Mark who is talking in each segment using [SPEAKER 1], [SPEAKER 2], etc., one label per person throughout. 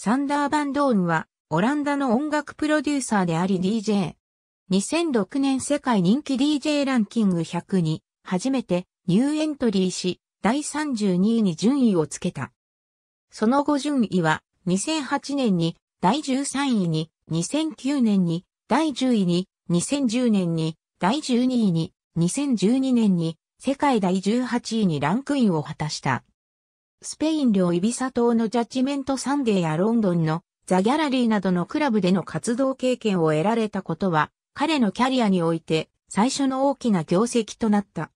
[SPEAKER 1] サンダー・バンドーンは、オランダの音楽プロデューサーであり DJ。2006年世界人気 DJ ランキング100に、初めてニューエントリーし、第32位に順位をつけた。その後順位は、2008年に第13位に、2009年に第10位に、2010年に第12位に、2012年に世界第18位にランクインを果たした。スペイン領イビサ島のジャッジメントサンデーやロンドンのザ・ギャラリーなどのクラブでの活動経験を得られたことは、彼のキャリアにおいて最初の大きな業績となった。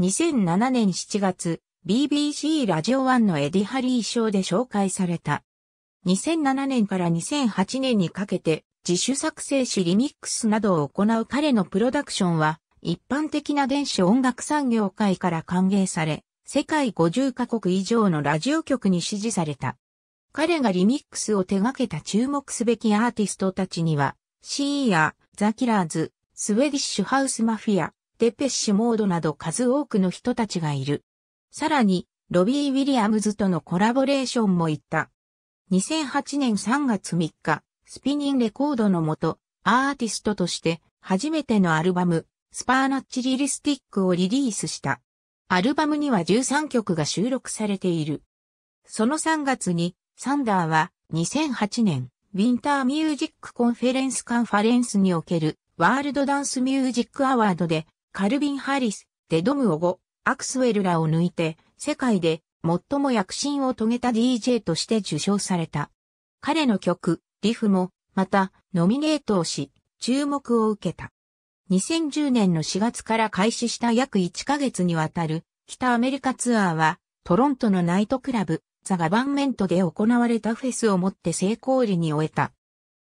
[SPEAKER 1] 2007年7月、BBC ラジオ1のエディ・ハリー賞で紹介された。2007年から2008年にかけて自主作成しリミックスなどを行う彼のプロダクションは一般的な電子音楽産業界から歓迎され、世界50カ国以上のラジオ局に支持された。彼がリミックスを手掛けた注目すべきアーティストたちには、シーやザ・キラーズ、スウェディッシュ・ハウス・マフィア、デペッシュ・モードなど数多くの人たちがいる。さらに、ロビー・ウィリアムズとのコラボレーションも行った。2008年3月3日、スピニンレコードのもと、アーティストとして初めてのアルバム、スパーナッチ・リリスティックをリリースした。アルバムには13曲が収録されている。その3月に、サンダーは2008年、ウィンターミュージックコンフェレンスカンファレンスにおけるワールドダンスミュージックアワードで、カルビン・ハリス、デドムオゴ、アクスウェルらを抜いて、世界で最も躍進を遂げた DJ として受賞された。彼の曲、リフも、また、ノミネートをし、注目を受けた。2010年の4月から開始した約1ヶ月にわたる北アメリカツアーはトロントのナイトクラブザ・ガバンメントで行われたフェスをもって成功裏に終えた。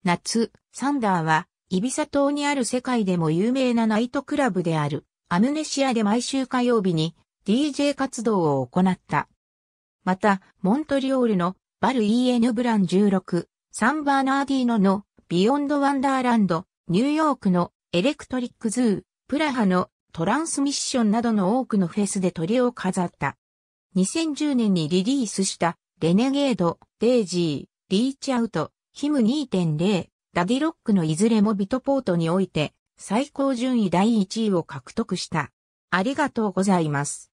[SPEAKER 1] 夏、サンダーはイビサ島にある世界でも有名なナイトクラブであるアムネシアで毎週火曜日に DJ 活動を行った。また、モントリオールのバル EN ブラン16、サンバーナーディーノのビヨンドワンダーランド、ニューヨークのエレクトリックズー、プラハのトランスミッションなどの多くのフェスで鳥を飾った。2010年にリリースしたレネゲード、デイジー、リーチアウト、ヒム2.0、ダディロックのいずれもビトポートにおいて最高順位第1位を獲得した。ありがとうございます。